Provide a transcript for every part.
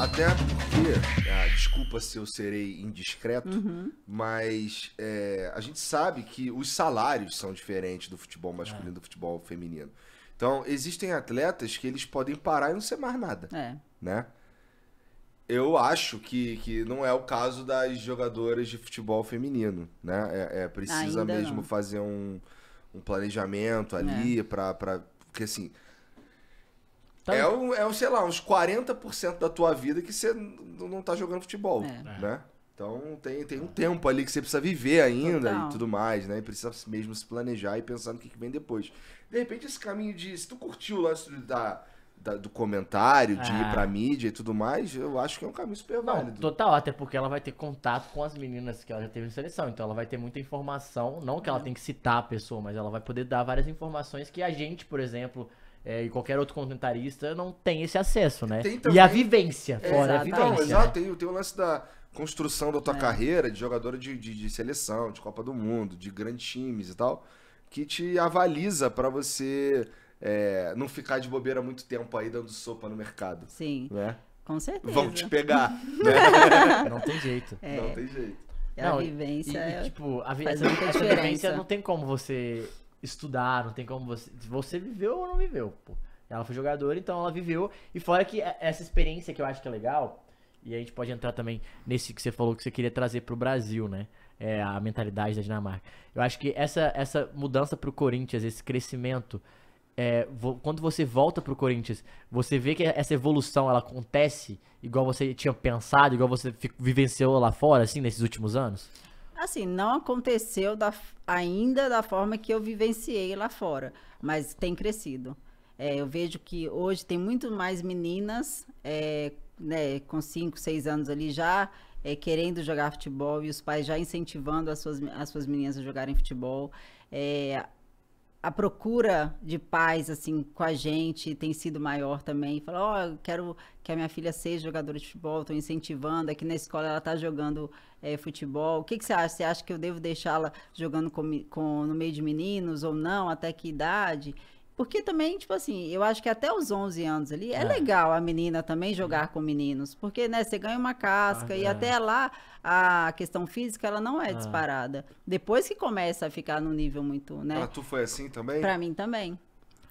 Até porque, ah, desculpa se eu serei indiscreto, uhum. mas é, a gente sabe que os salários são diferentes do futebol masculino é. do futebol feminino. Então, existem atletas que eles podem parar e não ser mais nada. É. Né? Eu acho que, que não é o caso das jogadoras de futebol feminino. Né? É, é precisa Ainda mesmo não. fazer um, um planejamento é. ali é. para. Porque assim Tá. É, um, é um, sei lá, uns 40% da tua vida que você não tá jogando futebol, é. é. né? Então tem, tem um tempo ali que você precisa viver ainda Total. e tudo mais, né? E precisa mesmo se planejar e pensar no que, que vem depois. De repente, esse caminho de. Se tu curtiu o lance da, da, do comentário, de ir é. pra mídia e tudo mais, eu acho que é um caminho super válido. total, até porque ela vai ter contato com as meninas que ela já teve na seleção. Então ela vai ter muita informação. Não que ela é. tenha que citar a pessoa, mas ela vai poder dar várias informações que a gente, por exemplo é, e qualquer outro comentarista não tem esse acesso, né? Também... E a vivência, é, fora a vivência. Não, né? exato, né? tem, o lance da construção da tua é. carreira de jogador de, de, de, seleção, de Copa do Mundo, de grandes times e tal, que te avaliza para você é, não ficar de bobeira muito tempo aí dando sopa no mercado. Sim. Né? Com certeza. Vão te pegar. né? Não tem jeito. É. Não tem jeito. Não, a vivência. E, e, é tipo, a, vi essa, essa vivência não tem como você estudar, não tem como você. Você viveu ou não viveu, pô. Ela foi jogadora, então ela viveu. E fora que é, essa experiência que eu acho que é legal, e a gente pode entrar também nesse que você falou que você queria trazer pro Brasil, né? É, a mentalidade da Dinamarca. Eu acho que essa, essa mudança pro Corinthians, esse crescimento, é, quando você volta pro Corinthians, você vê que essa evolução ela acontece igual você tinha pensado, igual você vivenciou lá fora, assim, nesses últimos anos? Assim, não aconteceu da, ainda da forma que eu vivenciei lá fora, mas tem crescido. É, eu vejo que hoje tem muito mais meninas é, né, com 5, 6 anos ali já é, querendo jogar futebol e os pais já incentivando as suas, as suas meninas a jogarem futebol. É, a procura de pais assim com a gente tem sido maior também. Fala, ó, oh, eu quero que a minha filha seja jogadora de futebol, estou incentivando, aqui na escola ela está jogando é, futebol. O que, que você acha? Você acha que eu devo deixá-la jogando com, com, no meio de meninos ou não? Até que idade? Porque também, tipo assim, eu acho que até os 11 anos ali é, é. legal a menina também uhum. jogar é. com meninos, porque né, você ganha uma casca ah, e é. até lá a questão física ela não é ah. disparada. Depois que começa a ficar num nível muito, né? Pra ah, tu foi assim também? Pra mim também.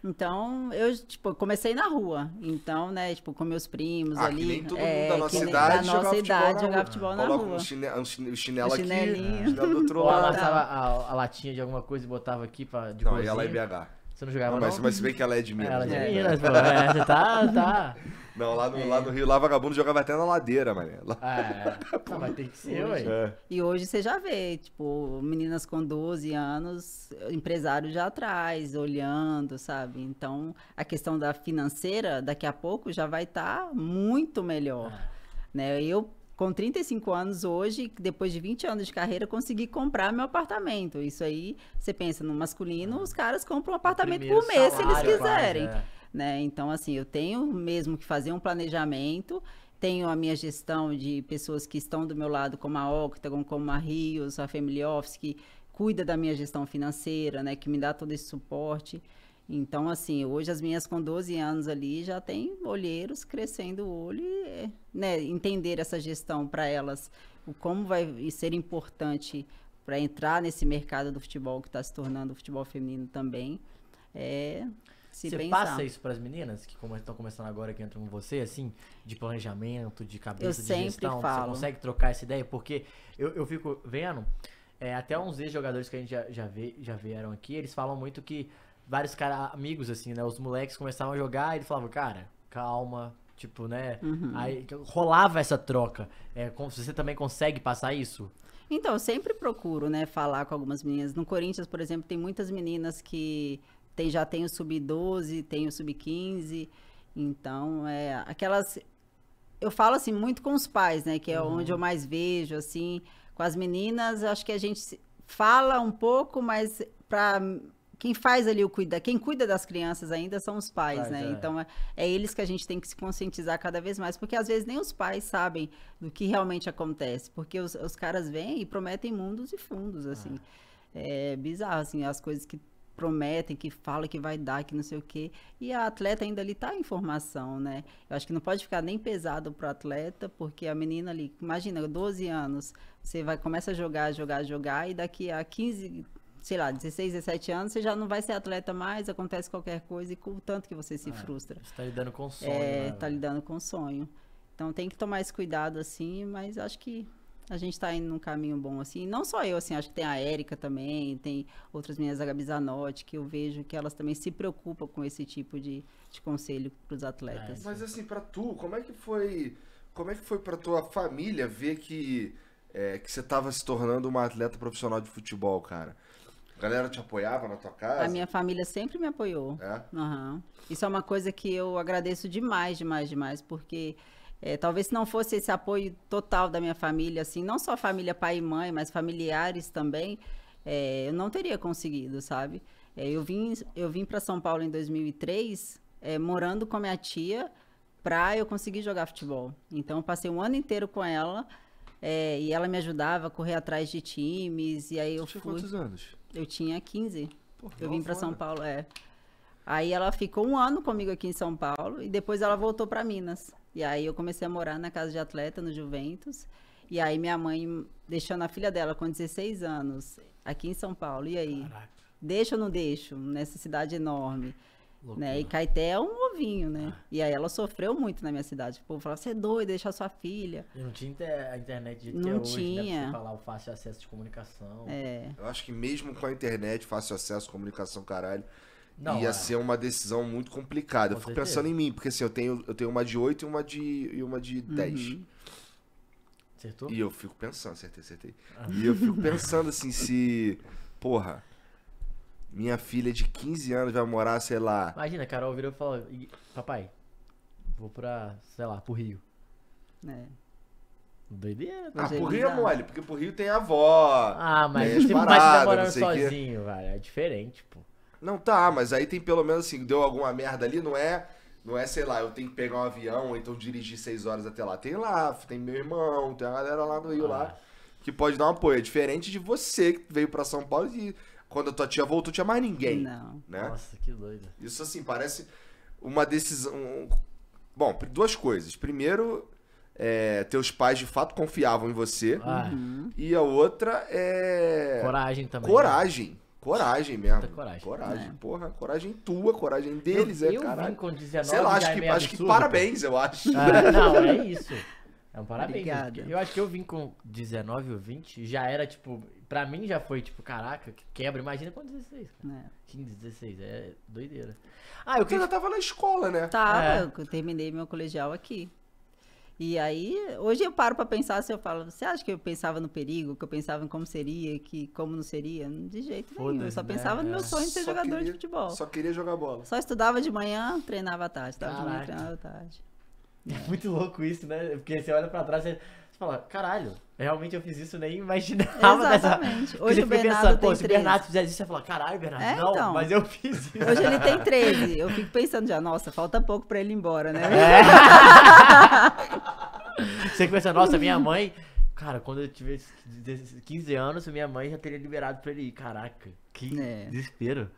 Então, eu, tipo, comecei na rua. Então, né, tipo, com meus primos ah, ali. É, que nem todo mundo é, da nossa idade, da nossa jogava, idade futebol jogava futebol na Coloca rua. Um chinelo, um chinelo, um aqui, chinelinho. Um chinelo do outro lado. Ou amassava a, a, latinha de alguma coisa e botava aqui pra, de Não, gozinho. É ia lá em BH. Você não jogava, não? Ah, mas, não? mas se bem que ela é de Minas. Ela é de né? Minas, pô. É, você tá, tá. Não, lá no, é. lá no é. Rio, lá vagabundo jogava até na ladeira, mané. Lá... Ah, é. mas tem que ser, hoje. É. E hoje você já vê, tipo, meninas com 12 anos, empresário já atrás, olhando, sabe? Então, a questão da financeira, daqui a pouco, já vai estar tá muito melhor. Ah. Né? Eu com 35 anos hoje, depois de 20 anos de carreira, consegui comprar meu apartamento. Isso aí, você pensa no masculino, ah. os caras compram um apartamento Primeiro por mês salário, se eles quiserem. Quase, é. né? Então, assim, eu tenho mesmo que fazer um planejamento. Tenho a minha gestão de pessoas que estão do meu lado, como a Octagon, como a Rios, a Family Office, que cuida da minha gestão financeira, né? Que me dá todo esse suporte. Então, assim, hoje as minhas com 12 anos ali já tem olheiros crescendo o olho e né, entender essa gestão para elas, o como vai ser importante para entrar nesse mercado do futebol que está se tornando o futebol feminino também. É, se você pensar. passa isso para as meninas que estão começando agora que entram com você, assim, de planejamento, de cabeça, de gestão? Falo. Você consegue trocar essa ideia? Porque eu, eu fico vendo, é, até uns ex-jogadores que a gente já, já, vê, já vieram aqui, eles falam muito que vários caras amigos, assim, né? Os moleques começavam a jogar e ele falava, cara, calma, tipo, né? Uhum. Aí rolava essa troca. É, você também consegue passar isso? Então, eu sempre procuro, né, falar com algumas meninas. No Corinthians, por exemplo, tem muitas meninas que tem, já tem o sub-12, tem o sub-15. Então, é, aquelas. Eu falo assim muito com os pais, né? Que é uhum. onde eu mais vejo, assim. Com as meninas, acho que a gente fala um pouco, mas para quem faz ali o cuida, quem cuida das crianças ainda são os pais, né? É. Então é, é, eles que a gente tem que se conscientizar cada vez mais, porque às vezes nem os pais sabem do que realmente acontece, porque os, os caras vêm e prometem mundos e fundos, é. assim. Ah. É bizarro, assim, as coisas que prometem, que fala que vai dar, que não sei o quê. E a atleta ainda ali tá em formação, né? Eu acho que não pode ficar nem pesado pro atleta, porque a menina ali, imagina, 12 anos, você vai começa a jogar, jogar, jogar e daqui a 15 sei lá, 16, 17 anos, você já não vai ser atleta mais, acontece qualquer coisa e com o tanto que você se é, frustra. Você tá lidando com é, sonho. É, né? tá lidando com sonho. Então tem que tomar esse cuidado, assim, mas acho que a gente está indo num caminho bom, assim. Não só eu, assim, acho que tem a Érica também, tem outras minhas, a Gabi Zanotti, que eu vejo que elas também se preocupam com esse tipo de, de conselho para os atletas. É, mas assim, para tu, como é que foi, como é que foi para tua família ver que é, que você estava se tornando uma atleta profissional de futebol, cara? A galera te apoiava na tua casa? A minha família sempre me apoiou. É? Uhum. Isso é uma coisa que eu agradeço demais, demais, demais, porque é, talvez se não fosse esse apoio total da minha família, assim, não só família pai e mãe, mas familiares também, é, eu não teria conseguido, sabe? Eh, eu vim, eu vim para São Paulo em 2003, morando com a minha tia, para eu conseguir jogar futebol. Então, eu passei um ano inteiro com ela é, e ela me ajudava a correr atrás de times. E aí eu Você fui. quantos anos? Eu tinha 15. Porra, eu vim para São Paulo, é. Aí ela ficou um ano comigo aqui em São Paulo e depois ela voltou para Minas. E aí eu comecei a morar na casa de atleta no Juventus. E aí minha mãe deixando a filha dela com 16 anos aqui em São Paulo. E aí? Caraca. Deixa ou não deixo nessa cidade enorme? Loucura. Né? E Caeté é um ovinho, né? Ah. E aí ela sofreu muito na minha cidade. O povo falava, você é doido, deixa sua filha. E não tinha a internet de não hoje, né? tinha. né? falar o fácil acesso de comunicação. É. Eu acho que mesmo com a internet, fácil acesso, comunicação, caralho, não, ia é. ser uma decisão muito complicada. Com eu fico certeza. pensando em mim, porque assim, eu tenho, eu tenho uma de 8 e uma de, e uma de uhum. 10. Acertou? E eu fico pensando, acertei, acertei. Ah. E eu fico pensando assim, se. Porra minha filha de 15 anos vai morar, sei lá. Imagina, a Carol virou e falou: Papai, vou pra, sei lá, pro Rio. Né? Doideira, Ah, pro Rio é mole, porque pro Rio tem a avó. Ah, mas você parada, morando sozinho, velho. É diferente, pô. Não tá, mas aí tem pelo menos assim, deu alguma merda ali, não é. Não é, sei lá, eu tenho que pegar um avião, ou então dirigir seis horas até lá. Tem lá, tem meu irmão, tem a galera lá no Rio ah. lá que pode dar um apoio. É diferente de você que veio para São Paulo e quando a tua tia voltou, tinha mais ninguém. Não. Né? Nossa, que doida. Isso, assim, parece uma decisão. Bom, duas coisas. Primeiro, é, teus pais de fato confiavam em você. Ah. Uhum. E a outra é. Coragem também. Né? Coragem. Né? Coragem mesmo. Muita coragem. Coragem, né? porra. Coragem tua, coragem deles, eu, é, eu Vim com 19, Sei lá, acho, é que, é acho absurdo, que parabéns, eu acho. Ah, não, é isso. É um parabéns. Obrigado. Eu acho que eu vim com 19 ou 20, já era, tipo, Pra mim já foi tipo, caraca, que quebra. Imagina com 16, cara. É. 15, 16, é doideira. Ah, eu Você ainda tava na escola, né? Tava, é. eu terminei meu colegial aqui. E aí, hoje eu paro para pensar se assim, eu falo, você acha que eu pensava no perigo, que eu pensava em como seria, que como não seria? De jeito nenhum. Eu só né? pensava no meu é. sonho de ser só jogador queria, de futebol. Só queria jogar bola. Só estudava de manhã, treinava à tarde. Estudava de manhã, treinava à tarde. É muito louco isso, né? Porque você olha para trás e. Você... Você fala, caralho, realmente eu fiz isso, nem imaginava. Exatamente. Nessa... Hoje o Bernardo pensando, tem Pô, se o Bernardo fizesse isso, você fala, caralho, Bernardo, é, não, então. mas eu fiz isso. Hoje ele tem 13. Eu fico pensando já, nossa, falta pouco pra ele ir embora, né? É. você pensa, nossa, minha mãe... Cara, quando eu tivesse 15 anos, minha mãe já teria liberado pra ele ir. Caraca, que é. desespero.